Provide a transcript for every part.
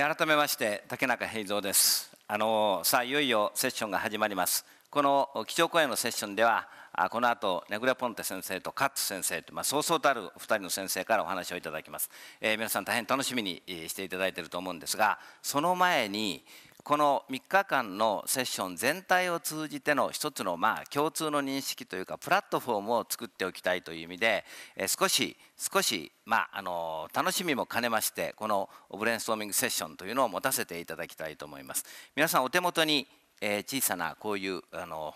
改めまして竹中平蔵ですあのさあいよいよセッションが始まりますこの基調講演のセッションではこの後ネグレポンテ先生とカッツ先生と、まあ、そうそうたるお二人の先生からお話をいただきます、えー、皆さん大変楽しみにしていただいていると思うんですがその前にこの3日間のセッション全体を通じての一つのまあ共通の認識というかプラットフォームを作っておきたいという意味で、え少し少し、まあ、あの楽しみも兼ねましてこのブレインストーミングセッションというのを持たせていただきたいと思います。皆さんお手元に、え小さなこういうあの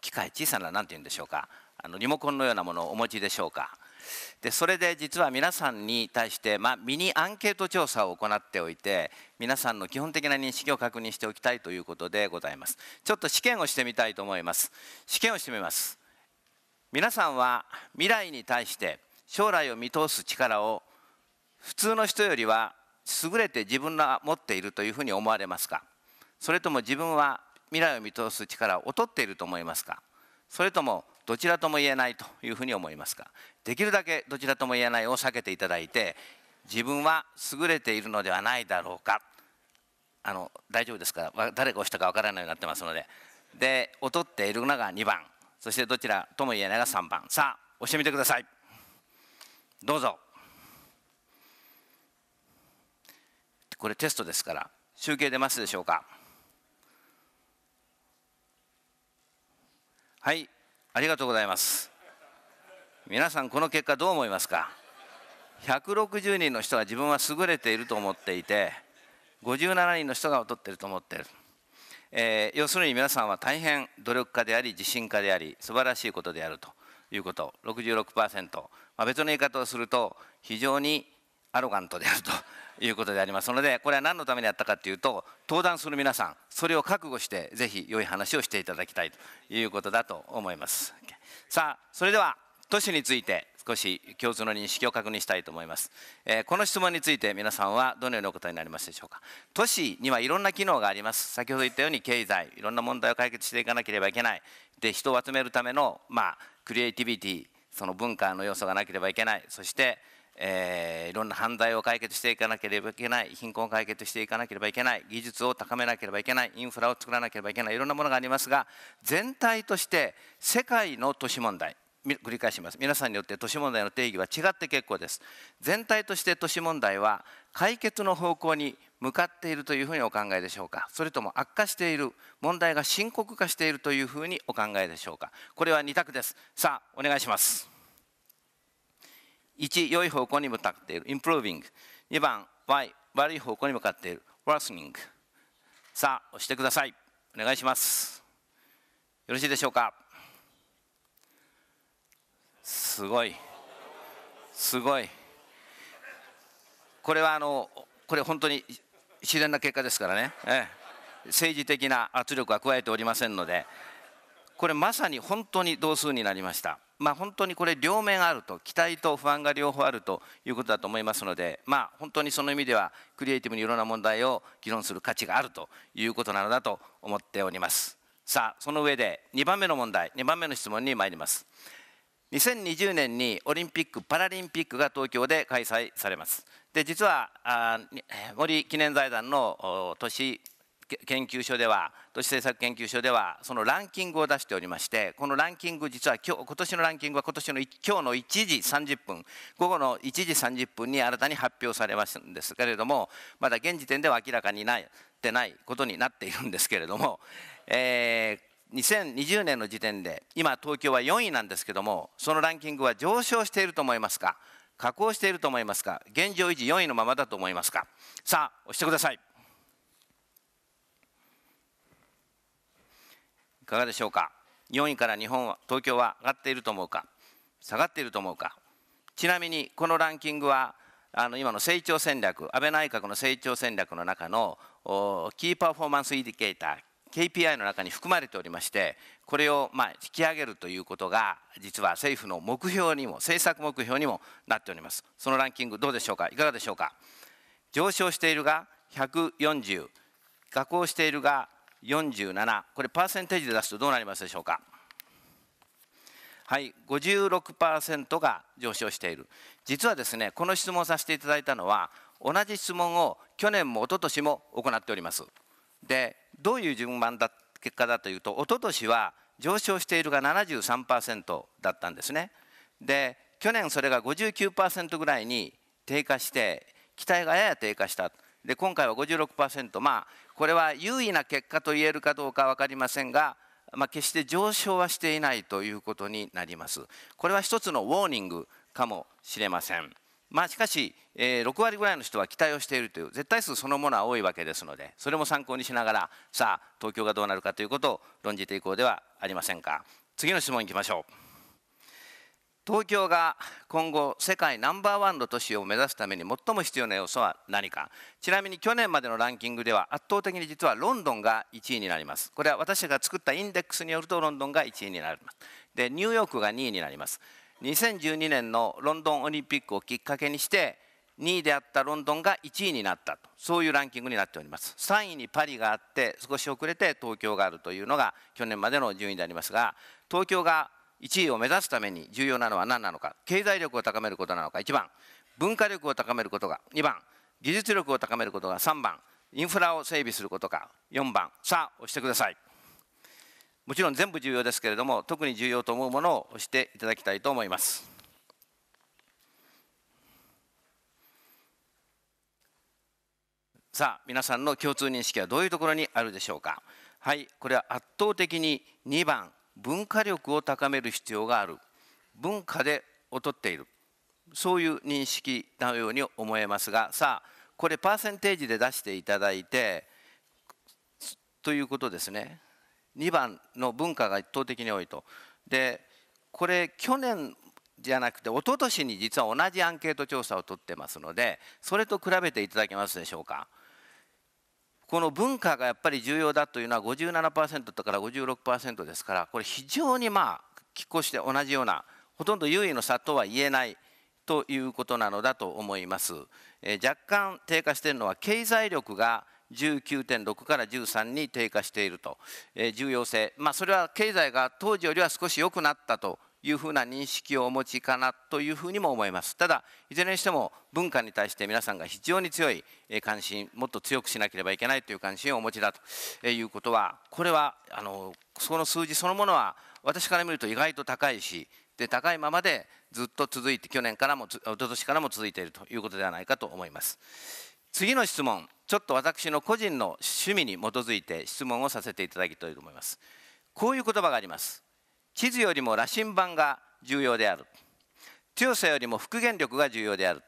機械小さな何て言うんでしょうかあのリモコンのようなものをお持ちでしょうか。でそれで実は皆さんに対して、まあ、ミニアンケート調査を行っておいて皆さんの基本的な認識を確認しておきたいということでございますちょっと試験をしてみたいと思います試験をしてみます皆さんは未来に対して将来を見通す力を普通の人よりは優れて自分が持っているというふうに思われますかそれとも自分は未来を見通す力を劣っていると思いますかそれともどちらとも言えないというふうに思いますかできるだけどちらとも言えないを避けていただいて自分は優れているのではないだろうかあの大丈夫ですから誰が押したか分からないようになってますのでで劣っているのが2番そしてどちらとも言えないが3番さあ押してみてくださいどうぞこれテストですから集計出ますでしょうかはいありがとうございます皆さんこの結果どう思いますか160人の人が自分は優れていると思っていて57人の人が劣っていると思っている、えー、要するに皆さんは大変努力家であり自信家であり素晴らしいことであるということ66%、まあ、別の言い方をすると非常にアロガントであるということでありますのでこれは何のためにやったかというと登壇する皆さんそれを覚悟してぜひ良い話をしていただきたいということだと思いますさあそれでは都市について少し共通の認識を確認したいと思います、えー、この質問について皆さんはどのようなことになりますでしょうか都市にはいろんな機能があります先ほど言ったように経済いろんな問題を解決していかなければいけないで人を集めるためのまあクリエイティビティその文化の要素がなければいけないそしてえー、いろんな犯罪を解決していかなければいけない貧困を解決していかなければいけない技術を高めなければいけないインフラを作らなければいけないいろんなものがありますが全体として世界の都市問題繰り返します皆さんによって都市問題の定義は違って結構です全体として都市問題は解決の方向に向かっているというふうにお考えでしょうかそれとも悪化している問題が深刻化しているというふうにお考えでしょうかこれは2択ですさあお願いします1、良い方向に向かっている。improving。2番、Y、悪い方向に向かっている。worsening。さあ、押してください。お願いします。よろしいでしょうかすごい。すごい。これはあの、これ本当に自然な結果ですからね。ええ、政治的な圧力は加えておりませんので、これまさに本当に同数になりました。まあ、本当にこれ両面あると期待と不安が両方あるということだと思いますので、まあ、本当にその意味ではクリエイティブにいろんな問題を議論する価値があるということなのだと思っておりますさあその上で2番目の問題2番目の質問に参ります2020年にオリンピック・パラリンピックが東京で開催されますで実はあ森記念財団の都市研究所では都市政策研究所ではそのランキングを出しておりましてこのランキング実は今日今年のランキングは今年の今日の1時30分午後の1時30分に新たに発表されますんですけれどもまだ現時点では明らかになってないことになっているんですけれども、えー2020年の時点で今東京は4位なんですけどもそのランキングは上昇していると思いますか下降していると思いますか現状維持4位のままだと思いますかさあ押してくださいかがでしょうか4位から日本は東京は上がっていると思うか下がっていると思うかちなみにこのランキングはあの今の成長戦略安倍内閣の成長戦略の中のキーパフォーマンスインディケーター KPI の中に含まれておりましてこれをまあ引き上げるということが実は政府の目標にも政策目標にもなっておりますそのランキングどうでしょうかいかがでしょうか上昇しているが140下降しているが47これパーセンテージで出すとどうなりますでしょうかはい56%が上昇している実はですねこの質問させていただいたのは同じ質問を去年も一昨年も行っておりますでどういう順番だ結果だというと一昨年は上昇しているが73%だったんですねで去年それが59%ぐらいに低下して期待がやや低下したで今回は56%まあこれは優位な結果と言えるかどうか分かりませんが、まあ、決して上昇はしていないということになります。これは一つのウォーニングかもしれません。まあ、しかし、えー、6割ぐらいの人は期待をしているという絶対数そのものは多いわけですのでそれも参考にしながらさあ東京がどうなるかということを論じていこうではありませんか次の質問いきましょう。東京が今後世界ナンバーワンの都市を目指すために最も必要な要素は何かちなみに去年までのランキングでは圧倒的に実はロンドンが1位になりますこれは私が作ったインデックスによるとロンドンが1位になりますでニューヨークが2位になります2012年のロンドンオリンピックをきっかけにして2位であったロンドンが1位になったとそういうランキングになっております3位にパリがあって少し遅れて東京があるというのが去年までの順位でありますが東京が1位を目指すために重要なのは何なのか経済力を高めることなのか1番文化力を高めることが2番技術力を高めることが3番インフラを整備することか4番さあ押してくださいもちろん全部重要ですけれども特に重要と思うものを押していただきたいと思いますさあ皆さんの共通認識はどういうところにあるでしょうかはいこれは圧倒的に2番文化力を高める必要がある文化で劣っているそういう認識のように思えますがさあこれパーセンテージで出していただいてということですね2番の文化が圧倒的に多いとでこれ去年じゃなくて一昨年に実は同じアンケート調査を取ってますのでそれと比べていただけますでしょうかこの文化がやっぱり重要だというのは57%だから56%ですからこれ非常にまあっ抗して同じようなほとんど優位の差とは言えないということなのだと思います。え若干低下しているのは経済力が19.6から13に低下していると、え重要性、まあ、それは経済が当時よりは少し良くなったというふうな認識をお持ちかなというふうにも思いますただいずれにしても文化に対して皆さんが非常に強い関心もっと強くしなければいけないという関心をお持ちだということはこれはあのその数字そのものは私から見ると意外と高いしで高いままでずっと続いて去年からも一昨年からも続いているということではないかと思います次の質問ちょっと私の個人の趣味に基づいて質問をさせていただきたいと思いますこういう言葉があります地図よりも羅針盤が重要である強さよりも復元力が重要である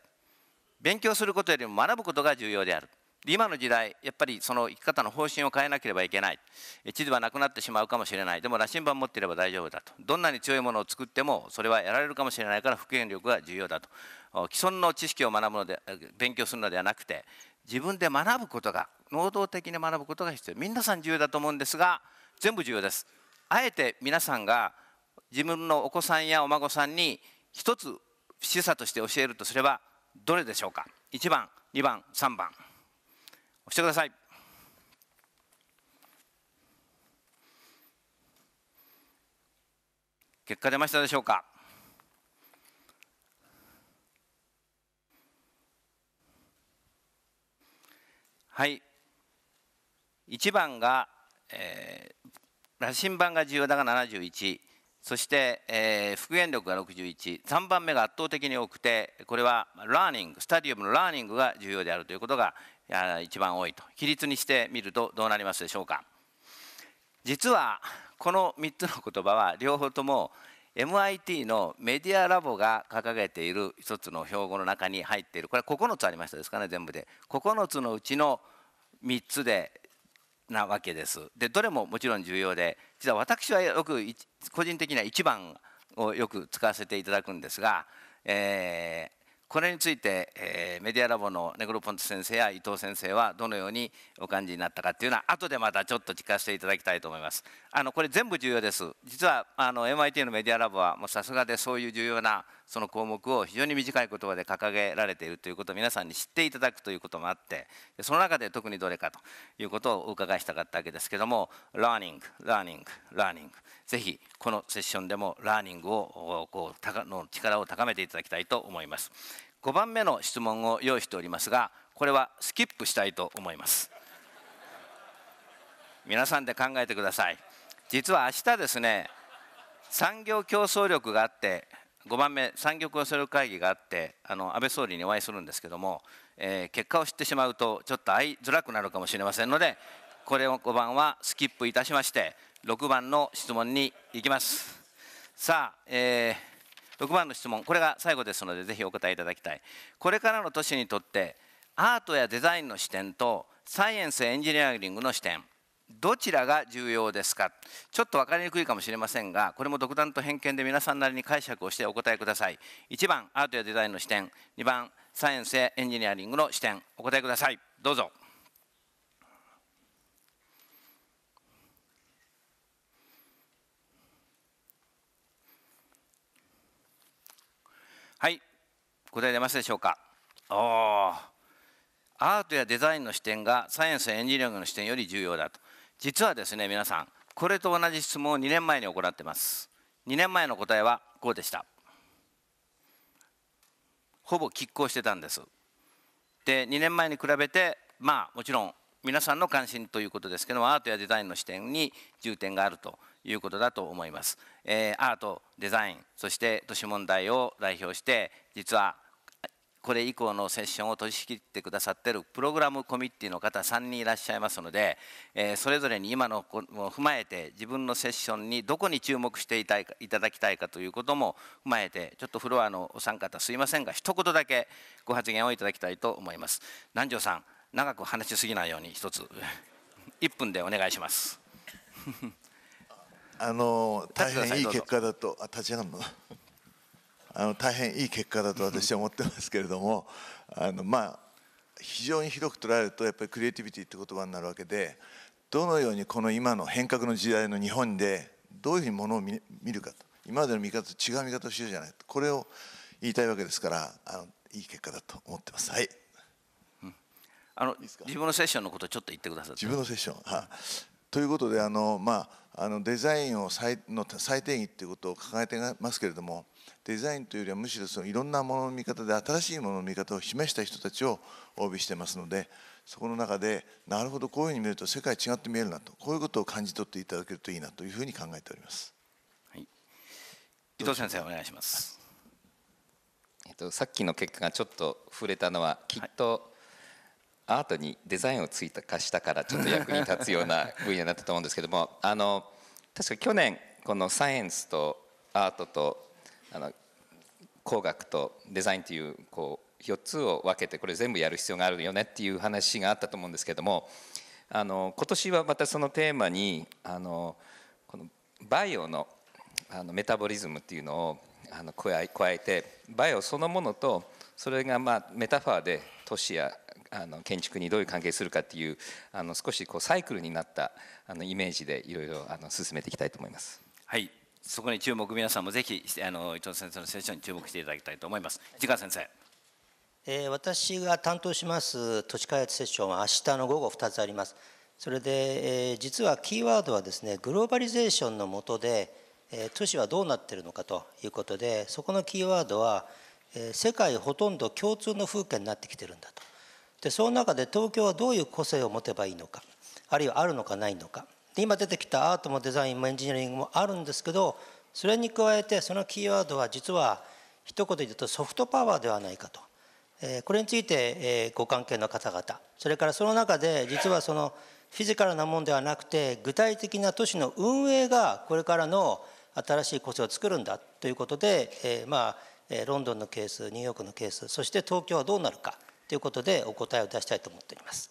勉強することよりも学ぶことが重要である今の時代やっぱりその生き方の方針を変えなければいけない地図はなくなってしまうかもしれないでも羅針盤持っていれば大丈夫だとどんなに強いものを作ってもそれはやられるかもしれないから復元力が重要だと既存の知識を学ぶので勉強するのではなくて自分で学ぶことが能動的に学ぶことが必要皆さん重要だと思うんですが全部重要ですあえて皆さんが自分のお子さんやお孫さんに一つ示唆として教えるとすればどれでしょうか1番2番3番押してください結果出ましたでしょうかはい1番が、えー、羅針盤が重要だが71そして、えー、復元力が613番目が圧倒的に多くてこれはラーニングスタディウムのラーニングが重要であるということが一番多いと比率にしてみるとどうなりますでしょうか実はこの3つの言葉は両方とも MIT のメディアラボが掲げている一つの標語の中に入っているこれは9つありましたですかね全部で9つのうちの3つでなわけです。でどれももちろん重要で実は私はよく個人的には1番をよく使わせていただくんですが、えー、これについて、えー、メディアラボのネクロポント先生や伊藤先生はどのようにお感じになったかっていうのは後でまたちょっと聞かせていただきたいと思います。あのこれ全部重要です。実はあの MIT のメディアラボはもうさすがでそういう重要なその項目を非常に短い言葉で掲げられているということを皆さんに知っていただくということもあってその中で特にどれかということをお伺いしたかったわけですけども「ラーニングラーニングラーニング」ぜひこのセッションでもラーニングをこうの力を高めていただきたいと思います。5番目の質問を用意しておりますがこれはスキップしたいと思います皆さんで考えてください実は明日ですね産業競争力があって5番目産業構想会議があってあの安倍総理にお会いするんですけども、えー、結果を知ってしまうとちょっと会いづらくなるかもしれませんのでこれを5番はスキップいたしまして6番の質問に行きますさあ、えー、6番の質問これが最後ですのでぜひお答えいただきたいこれからの都市にとってアートやデザインの視点とサイエンスエンジニアリングの視点どちらが重要ですかちょっと分かりにくいかもしれませんがこれも独断と偏見で皆さんなりに解釈をしてお答えください1番アートやデザインの視点2番サイエンスやエンジニアリングの視点お答えくださいどうぞはい答え出ますでしょうかおおアートやデザインの視点がサイエンスやエンジニアリングの視点より重要だと実はですね皆さんこれと同じ質問を2年前に行ってます2年前の答えはこうでしたほぼ拮抗してたんですで2年前に比べてまあもちろん皆さんの関心ということですけどもアートやデザインの視点に重点があるということだと思います、えー、アートデザインそして都市問題を代表して実はこれ以降のセッションを取り仕切ってくださっているプログラムコミッティの方3人いらっしゃいますので、えー、それぞれに今のこを踏まえて自分のセッションにどこに注目していたいいただきたいかということも踏まえてちょっとフロアのお三方すいませんが一言だけご発言をいただきたいと思います。南條さん長く話しすぎないように一つ1 分でお願いします。あの大変いい結果だとあ立ち上がるのあの大変いい結果だと私は思ってますけれどもあのまあ非常に広く捉えるとやっぱりクリエイティビティって言葉になるわけでどのようにこの今の変革の時代の日本でどういうふうにものを見るかと今までの見方と違う見方をしようじゃないこれを言いたいわけですからあのいい結果だと思ってます。はいあの自分のセッションのことちょっと言ってください。自分のセッションはということであの、まあ、あのデザインをの最定義ということを掲げてますけれどもデザインというよりはむしろそのいろんなものの見方で新しいものの見方を示した人たちをお帯びしてますのでそこの中でなるほどこういうふうに見ると世界違って見えるなとこういうことを感じ取っていただけるといいなというふうに考えております。はい、伊藤先生お願いします、えっと、さっきの結果がちょっと触れたのはきっと、はい、アートにデザインをいた加したからちょっと役に立つような分野だったと思うんですけどもあの確か去年このサイエンスとアートとあの工学とデザインというこう4つを分けてこれ全部やる必要があるよねっていう話があったと思うんですけどもあの今年はまたそのテーマにあのこのバイオのあのメタボリズムっていうのをあの加え加えてバイオそのものとそれがまあメタファーで都市やあの建築にどういう関係するかっていうあの少しこうサイクルになったあのイメージでいろいろ進めていきたいと思います。はいそこに注目皆さんもぜひあの伊藤先生のセッションに注目していただきたいと思います。市川先生え私が担当します都市開発セッションは明日の午後2つあります。それで、え実はキーワードはですねグローバリゼーションの下で、え都市はどうなってるのかということでそこのキーワードは、え世界ほとんど共通の風景になってきてるんだとでその中で東京はどういう個性を持てばいいのかあるいはあるのかないのか今出てきたアートもデザインもエンジニアリングもあるんですけどそれに加えてそのキーワードは実は一言で言うとソフトパワーではないかと、えー、これについて、えー、ご関係の方々それからその中で実はそのフィジカルなもんではなくて具体的な都市の運営がこれからの新しい個性を作るんだということで、えー、まあロンドンのケースニューヨークのケースそして東京はどうなるかということでお答えを出したいと思っております。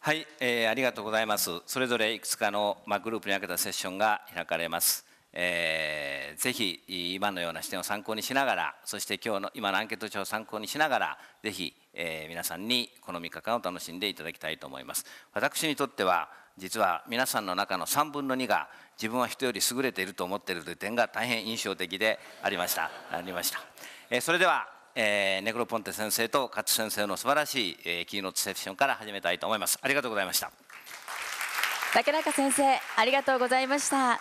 はい、えー、ありがとうございます。それぞれいくつかの、まあ、グループに分けたセッションが開かれます。えー、ぜひ今のような視点を参考にしながらそして今日の今のアンケート調査を参考にしながらぜひ、えー、皆さんにこの3日間を楽しんでいただきたいと思います私にとっては実は皆さんの中の3分の2が自分は人より優れていると思っているという点が大変印象的でありましたありました、えー、それではえー、ネクロポンテ先生と勝先生の素晴らしい、えー、キーノートセッションから始めたいと思いますありがとうございました竹中先生ありがとうございました